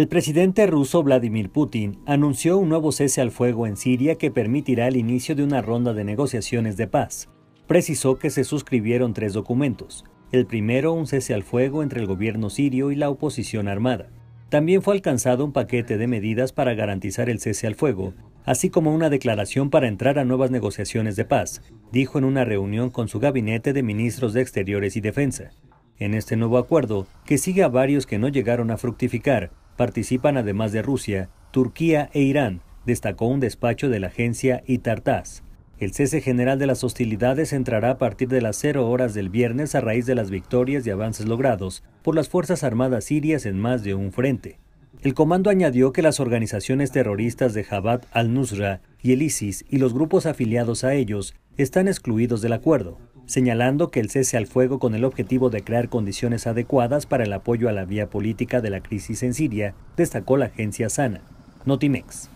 El presidente ruso Vladimir Putin anunció un nuevo cese al fuego en Siria que permitirá el inicio de una ronda de negociaciones de paz. Precisó que se suscribieron tres documentos. El primero, un cese al fuego entre el gobierno sirio y la oposición armada. También fue alcanzado un paquete de medidas para garantizar el cese al fuego, así como una declaración para entrar a nuevas negociaciones de paz, dijo en una reunión con su gabinete de ministros de Exteriores y Defensa. En este nuevo acuerdo, que sigue a varios que no llegaron a fructificar, Participan además de Rusia, Turquía e Irán, destacó un despacho de la agencia ITARTAS. El cese general de las hostilidades entrará a partir de las cero horas del viernes a raíz de las victorias y avances logrados por las Fuerzas Armadas sirias en más de un frente. El comando añadió que las organizaciones terroristas de Jabhat al-Nusra y el ISIS y los grupos afiliados a ellos están excluidos del acuerdo señalando que el cese al fuego con el objetivo de crear condiciones adecuadas para el apoyo a la vía política de la crisis en Siria, destacó la agencia SANA. Notimex.